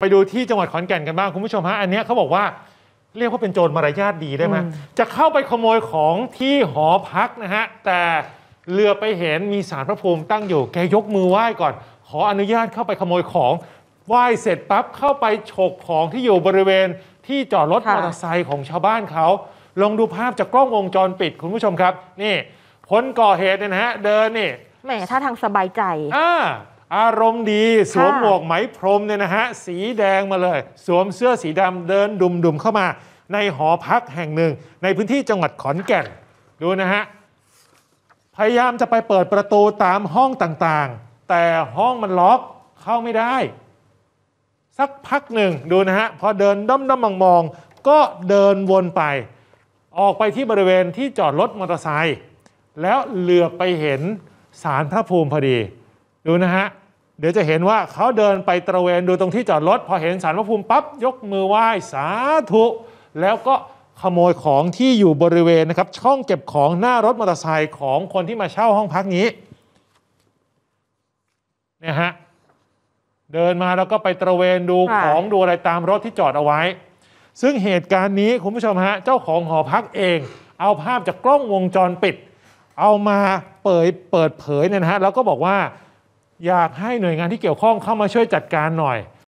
ไปดูที่จังหวัดขอนแก่นกันบ้างคุณผู้ชมฮะอันนี้เขาบอกว่าเรียกว่าเป็นโจรมารยาทดีได้ไหมจะเข้าไปขโมยของที่หอพักนะฮะแต่เรือไปเห็นมีสารพระภูมิตั้งอยู่ แกยกมือไหว้ก่อน ขออนุญาตเข้าไปขโมยของไหว้เสร็จปั๊บ เข้าไปฉกของที่อยู่บริเวณที่จอดรถมอเตอร์ไซค์ของชาวบ้านเขา ลองดูภาพจากกล้องวงจรปิดคุณผู้ชมครับนี่คนก่อเหตุเนี่ยนะฮะเดินนี่แหมถ้าทางสบายใจอ่าอารมณ์ดีสวมหมวกไหมพรมเนี่ยนะฮะสีแดงมาเลย สวมเสื้อสีดำเดินดุมๆ เข้ามา ในหอพักแห่งหนึ่ง ในพื้นที่จังหวัดขอนแก่นดูนะฮะ พยายามจะไปเปิดประตูตามห้องต่างๆ แต่ห้องมันล็อกเข้าไม่ได้ สักพักหนึ่งดูนะฮะพอเดินด้อมๆมองๆก็เดินวนไป ออกไปที่บริเวณที่จอดรถมอเตอร์ไซค์แล้วเหลือไปเห็นสารพระภูมิพอดีดูนะฮะเดี๋ยวจะเห็นว่าเขาเดินไปตระเวนดูตรงที่จอดรถพอเห็นสารพระภูมิปั๊บยกมือไหว้สาธุ แล้วก็ขโมยของที่อยู่บริเวณนะครับช่องเก็บของหน้ารถมอเตอร์ไซค์ของคนที่มาเช่าห้องพักนี้นะฮะเดินมาแล้วก็ไปตระเวนดูของดูอะไรตามรถที่จอดเอาไว้ ซึ่งเหตุการณ์นี้คุณผู้ชมฮะเจ้าของหอพักเอง เอาภาพจากกล้องวงจรปิด เอามาเปิดเปิดเผยเนี่ยนะฮะแล้วก็บอกว่าอยากให้หน่วยงานที่เกี่ยวข้องเข้ามาช่วยจัดการหน่อย